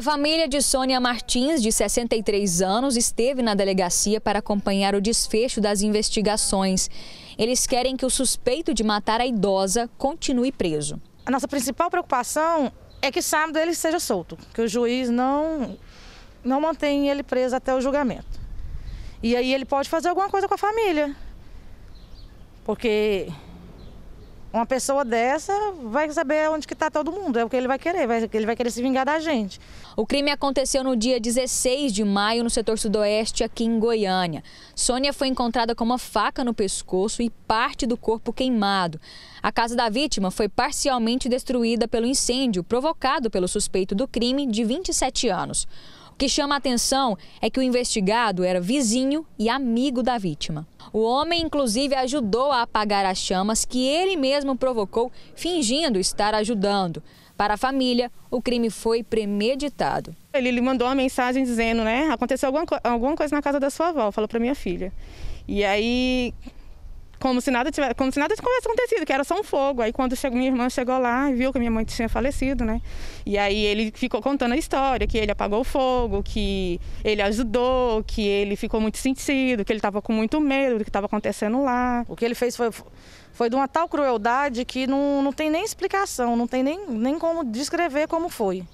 A família de Sônia Martins, de 63 anos, esteve na delegacia para acompanhar o desfecho das investigações. Eles querem que o suspeito de matar a idosa continue preso. A nossa principal preocupação é que sábado ele seja solto, que o juiz não, não mantenha ele preso até o julgamento. E aí ele pode fazer alguma coisa com a família. Porque uma pessoa dessa vai saber onde que está todo mundo, é o que ele vai querer, vai, ele vai querer se vingar da gente. O crime aconteceu no dia 16 de maio no setor sudoeste aqui em Goiânia. Sônia foi encontrada com uma faca no pescoço e parte do corpo queimado. A casa da vítima foi parcialmente destruída pelo incêndio provocado pelo suspeito do crime de 27 anos que chama a atenção é que o investigado era vizinho e amigo da vítima. O homem, inclusive, ajudou a apagar as chamas que ele mesmo provocou, fingindo estar ajudando. Para a família, o crime foi premeditado. Ele lhe mandou uma mensagem dizendo, né, aconteceu alguma, alguma coisa na casa da sua avó, falou para minha filha. E aí, como se nada tivesse, como se nada tivesse acontecido, que era só um fogo. Aí quando chegou, minha irmã chegou lá e viu que minha mãe tinha falecido, né? E aí ele ficou contando a história, que ele apagou o fogo, que ele ajudou, que ele ficou muito sentido, que ele estava com muito medo do que estava acontecendo lá. O que ele fez foi foi de uma tal crueldade que não, não tem nem explicação, não tem nem, nem como descrever como foi.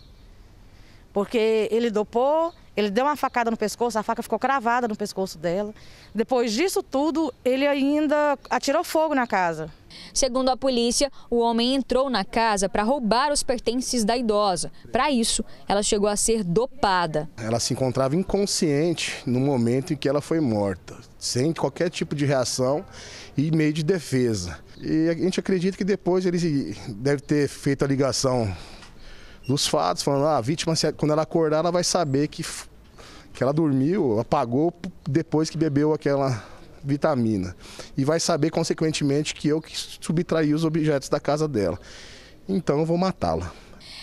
Porque ele dopou, ele deu uma facada no pescoço, a faca ficou cravada no pescoço dela. Depois disso tudo, ele ainda atirou fogo na casa. Segundo a polícia, o homem entrou na casa para roubar os pertences da idosa. Para isso, ela chegou a ser dopada. Ela se encontrava inconsciente no momento em que ela foi morta, sem qualquer tipo de reação e meio de defesa. E a gente acredita que depois ele deve ter feito a ligação dos fatos, falando, ah, a vítima, quando ela acordar, ela vai saber que, que ela dormiu, apagou depois que bebeu aquela vitamina. E vai saber, consequentemente, que eu que subtraí os objetos da casa dela. Então eu vou matá-la.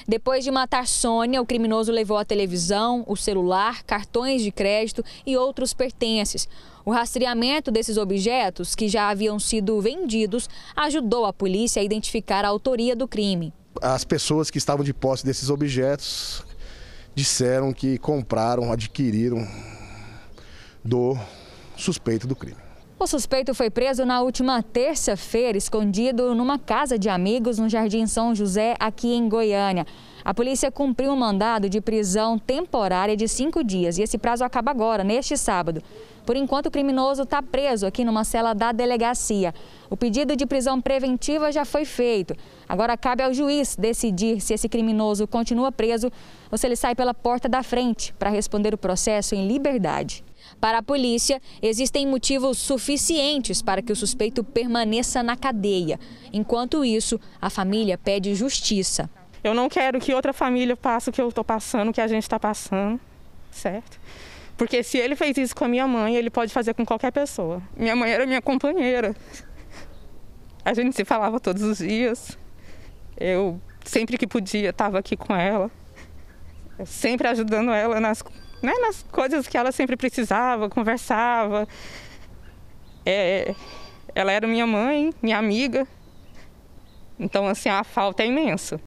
Depois de matar Sônia, o criminoso levou a televisão, o celular, cartões de crédito e outros pertences. O rastreamento desses objetos, que já haviam sido vendidos, ajudou a polícia a identificar a autoria do crime as pessoas que estavam de posse desses objetos disseram que compraram, adquiriram do suspeito do crime. O suspeito foi preso na última terça-feira, escondido numa casa de amigos no Jardim São José, aqui em Goiânia. A polícia cumpriu um mandado de prisão temporária de cinco dias e esse prazo acaba agora, neste sábado. Por enquanto, o criminoso está preso aqui numa cela da delegacia. O pedido de prisão preventiva já foi feito. Agora cabe ao juiz decidir se esse criminoso continua preso ou se ele sai pela porta da frente para responder o processo em liberdade. Para a polícia, existem motivos suficientes para que o suspeito permaneça na cadeia. Enquanto isso, a família pede justiça. Eu não quero que outra família passe o que eu estou passando, o que a gente está passando, certo? Porque se ele fez isso com a minha mãe, ele pode fazer com qualquer pessoa. Minha mãe era minha companheira. A gente se falava todos os dias. Eu sempre que podia estava aqui com ela. sempre ajudando ela nas né, nas coisas que ela sempre precisava, conversava. É, ela era minha mãe, minha amiga. Então, assim, a falta é imensa.